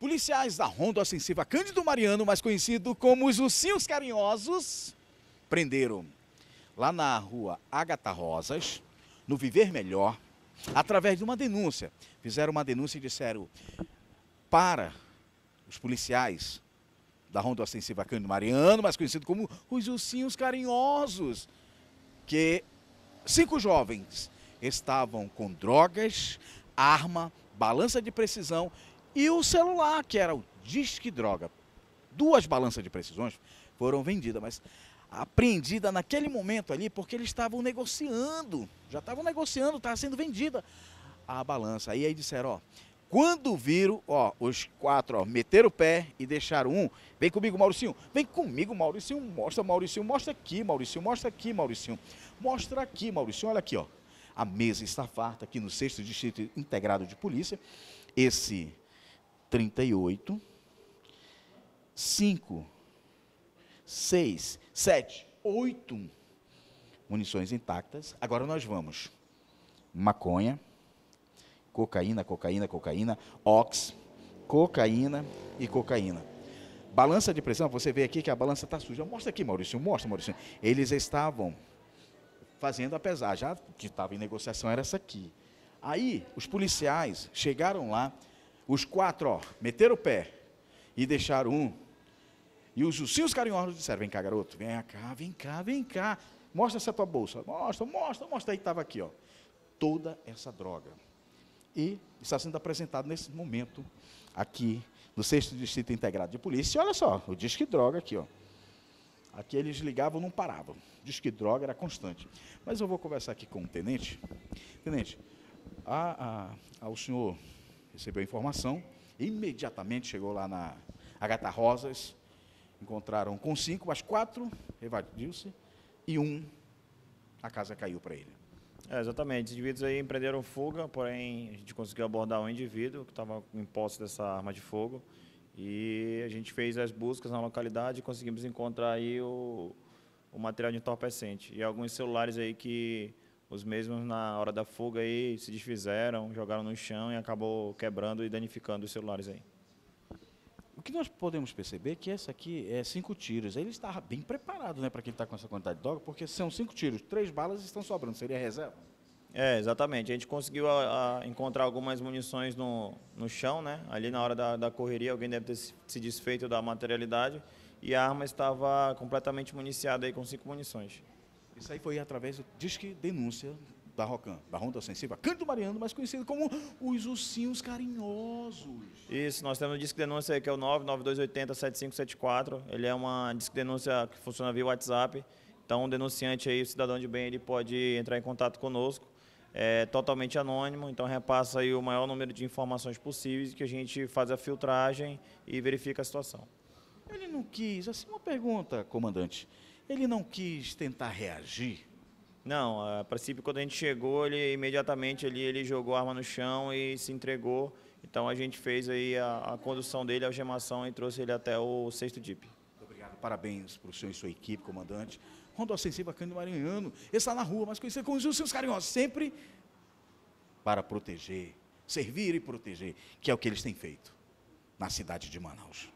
Policiais da Ronda Ofensiva Cândido Mariano, mais conhecido como os Ursinhos Carinhosos, prenderam lá na rua Agatha Rosas, no Viver Melhor, através de uma denúncia. Fizeram uma denúncia e disseram para os policiais da Ronda Ofensiva Cândido Mariano, mais conhecido como os Ursinhos Carinhosos, que cinco jovens estavam com drogas, arma, balança de precisão e o celular, que era o disque droga. Duas balanças de precisões foram vendidas, mas apreendida naquele momento ali, porque eles estavam negociando, já estavam negociando, estava sendo vendida a balança. E aí disseram, ó, quando viram, ó, os quatro, ó, meteram o pé e deixaram um. Vem comigo, Mauricinho. Vem comigo, Mauricinho. Mostra, Mauricinho. Mostra aqui, Mauricinho. Mostra aqui, Mauricinho. Mostra aqui, Mauricinho. Olha aqui, ó. A mesa está farta aqui no sexto distrito integrado de polícia. Esse 38, 5, 6, 7, 8 munições intactas. Agora nós vamos. Maconha, cocaína, cocaína, cocaína, ox, cocaína e cocaína. Balança de pressão, você vê aqui que a balança está suja. Mostra aqui, Maurício, mostra, Maurício. Eles estavam fazendo a pesagem. A que estava em negociação era essa aqui. Aí, os policiais chegaram lá, os quatro, ó, meteram o pé e deixaram um. E os ursinhos carinhosos disseram: Vem cá, garoto, vem cá, vem cá, vem cá. Mostra essa tua bolsa. Mostra, mostra, mostra aí que estava aqui, ó. Toda essa droga. E está sendo apresentado nesse momento aqui no 6 distrito integrado de polícia. E olha só, o disque droga aqui, ó. Aqui eles ligavam, não paravam. Diz que droga era constante. Mas eu vou conversar aqui com o tenente. Tenente, a, a, ao senhor recebeu a informação, imediatamente chegou lá na Agatha Rosas, encontraram com cinco, mas quatro evadiu-se e um a casa caiu para ele. É, exatamente, os indivíduos aí empreenderam fuga, porém a gente conseguiu abordar um indivíduo que estava em posse dessa arma de fogo e a gente fez as buscas na localidade e conseguimos encontrar aí o, o material de entorpecente e alguns celulares aí que os mesmos, na hora da fuga, aí, se desfizeram, jogaram no chão e acabou quebrando e danificando os celulares aí. O que nós podemos perceber é que essa aqui é cinco tiros. Ele estava bem preparado, né, para quem está com essa quantidade de droga, porque são cinco tiros, três balas estão sobrando, seria reserva? É, exatamente. A gente conseguiu a, a encontrar algumas munições no, no chão, né? Ali na hora da, da correria, alguém deve ter se desfeito da materialidade e a arma estava completamente municiada aí com cinco munições. Isso aí foi através do Disque Denúncia da Rocan, da Ronda Sensível, canto Mariano, mais conhecido como os Ursinhos Carinhosos. Isso, nós temos o Disque Denúncia aí, que é o 992807574. Ele é uma Disque Denúncia que funciona via WhatsApp. Então, o um denunciante aí, o cidadão de bem, ele pode entrar em contato conosco. É totalmente anônimo, então repassa aí o maior número de informações possíveis que a gente faz a filtragem e verifica a situação. Ele não quis. Assim, uma pergunta, comandante. Ele não quis tentar reagir. Não, a princípio quando a gente chegou, ele imediatamente ali ele jogou a arma no chão e se entregou. Então a gente fez aí a, a condução dele, a algemação e trouxe ele até o sexto DIP. Obrigado, parabéns para o senhor e sua equipe, comandante. Rondo bacana Cândido Maranhano, ele está na rua, mas conhecido como os seus carinhosos, sempre para proteger, servir e proteger, que é o que eles têm feito na cidade de Manaus.